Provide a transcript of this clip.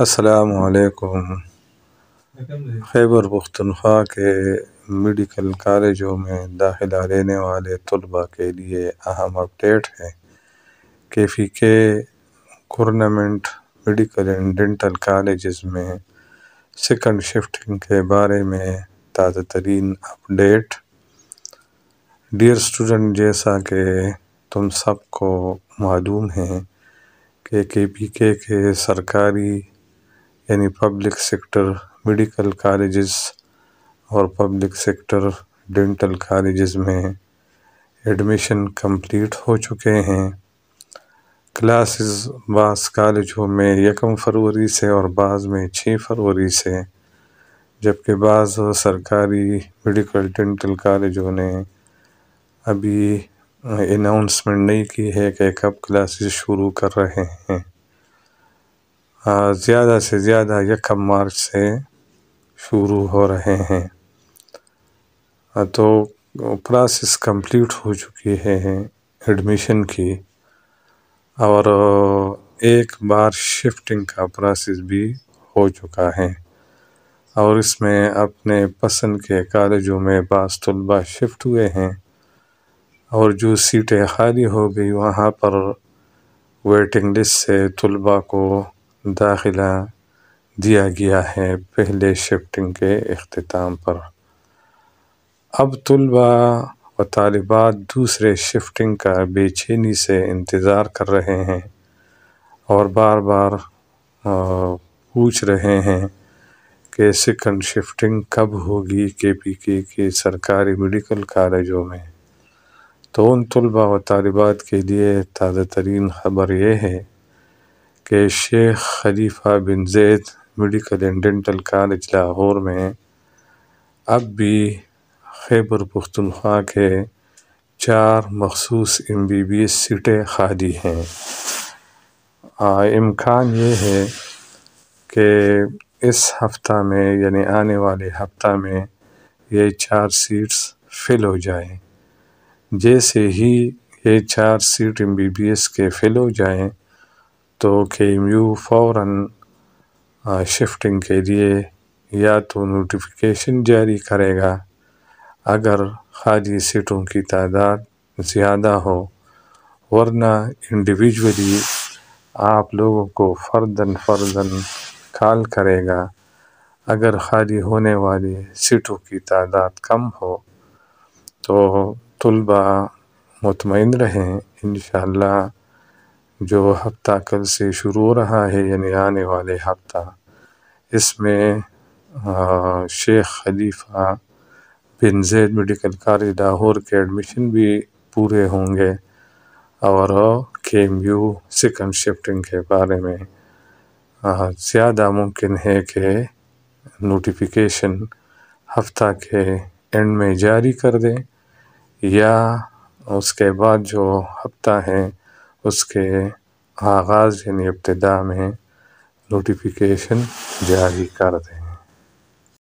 असलकुम खैबर पुख्तनख्वा के मेडिकल कॉलेजों में दाखिला लेने वाले तलबा के लिए अहम अपडेट है के फी के government medical and dental college में सेकंड शिफ्टिंग के बारे में ताज़ा तरीन अपडेट डियर स्टूडेंट जैसा कि तुम सबको मालूम है कि के पी के सरकारी यानी पब्लिक सेक्टर मेडिकल कॉलेजेस और पब्लिक सेक्टर डेंटल कॉलेजेस में एडमिशन कंप्लीट हो चुके हैं क्लासेस बास कॉलेजों में यकम फरवरी से और बाज़ में छः फरवरी से जबकि बाज़ सरकारी मेडिकल डेंटल कॉलेजों ने अभी अनाउंसमेंट नहीं की है कि कब क्लासेस शुरू कर रहे हैं ज़्यादा से ज़्यादा यकम मार्च से शुरू हो रहे हैं तो प्रोसेस कंप्लीट हो चुकी है एडमिशन की और एक बार शिफ्टिंग का प्रोसेस भी हो चुका है और इसमें अपने पसंद के कॉलेजों में बास तलबा शिफ्ट हुए हैं और जो सीटें खाली हो गई वहाँ पर वेटिंग लिस्ट से तलबा को दाखिला दिया गया है पहले शिफ्टिंग के अख्ताम पर अब तलबा व तालबात दूसरे शिफ्टिंग का बेचैनी से इंतज़ार कर रहे हैं और बार बार पूछ रहे हैं कि सेकंड शिफ्टिंग कब होगी के पी के के सरकारी मेडिकल कॉलेजों में तो उन तलबा व तालबात के लिए ताज़ा तरीन ख़बर यह है के Sheikh Khalifa bin Zayed medical and dental college Lahore में अब भी खैबर पुख्तनख्वा के चार मखसूस एम बी बी एस सीटें खाली हैं इम्कान ये है कि इस हफ्ता में यानी आने वाले हफ्ता में ये चार सीट्स फिल हो जाएं जैसे ही ये चार seat M B B S के फिल हो जाएं तो के एम यू फ़ौर शिफ्टिंग के लिए या तो नोटिफिकेशन जारी करेगा अगर खाली सीटों की तादाद ज़्यादा हो वरना इंडिविजुअली आप लोगों को फर्दन फर्दन कॉल करेगा अगर खाली होने वाली सीटों की तादाद कम हो तो तलबा मुतमिन रहें इन जो हफ्ता कल से शुरू हो रहा है यानी आने वाले हफ्ता इसमें Sheikh Khalifa bin Zayed medical college Lahore के एडमिशन भी पूरे होंगे और के एम यू सेकेंड शिफ्टिंग के बारे में ज़्यादा मुमकिन है कि नोटिफिकेशन हफ्ता के एंड में जारी कर दें या उसके बाद जो हफ्ता है उसके आगाज़ यानी इब्तदा में नोटिफिकेशन जारी कर दें